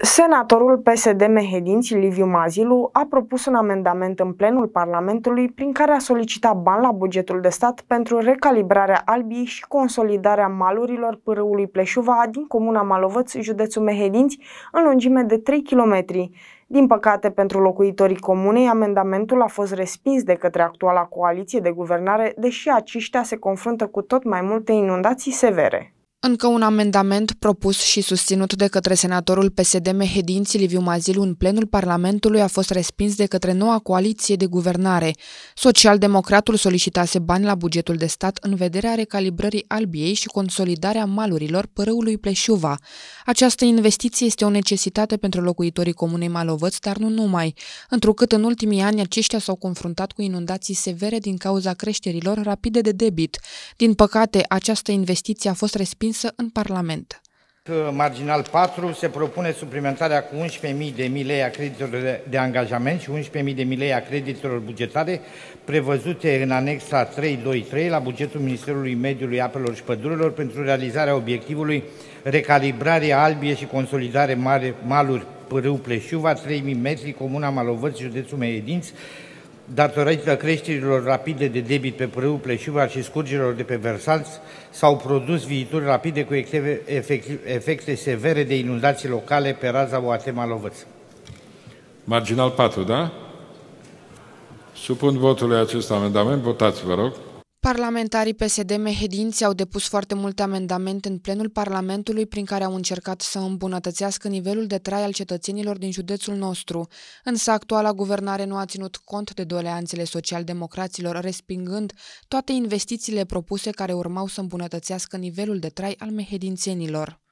Senatorul PSD Mehedinți Liviu Mazilu a propus un amendament în plenul Parlamentului prin care a solicitat bani la bugetul de stat pentru recalibrarea albii și consolidarea malurilor pârâului Pleșuva din comuna Malovăț, județul Mehedinți, în lungime de 3 km. Din păcate, pentru locuitorii comunei, amendamentul a fost respins de către actuala coaliție de guvernare, deși aceștia se confruntă cu tot mai multe inundații severe. Încă un amendament propus și susținut de către senatorul PSD Mehedin Liviu Mazilu în plenul Parlamentului a fost respins de către noua coaliție de guvernare. Socialdemocratul solicitase bani la bugetul de stat în vederea recalibrării albiei și consolidarea malurilor părâului Pleșuva. Această investiție este o necesitate pentru locuitorii comunei Malovăț, dar nu numai, întrucât în ultimii ani aceștia s-au confruntat cu inundații severe din cauza creșterilor rapide de debit. Din păcate, această investiție a fost respinsă respinsă în Parlament. Marginal 4 se propune suplimentarea cu 11.000 de mii lei a creditelor de angajament și 11.000 de mii lei a creditelor bugetare prevăzute în anexa 323 la bugetul Ministerului Mediului, Apelor și Pădurilor pentru realizarea obiectivului recalibrare albie și consolidare mare, maluri Pârâu Pleșuva, 3.000 metri, Comuna Malovăț, județul Mediedinți, datorită creșterilor rapide de debit pe Prâul Pleșuva și scurgerilor de pe versanți, s-au produs viituri rapide cu efecte severe de inundații locale pe raza Oatema-Lovăț. Marginal 4, da? Supun votului acest amendament. Votați, vă rog. Parlamentarii PSD mehedinți au depus foarte multe amendamente în plenul Parlamentului prin care au încercat să îmbunătățească nivelul de trai al cetățenilor din județul nostru. Însă actuala guvernare nu a ținut cont de doleanțele socialdemocraților, respingând toate investițiile propuse care urmau să îmbunătățească nivelul de trai al mehedințenilor.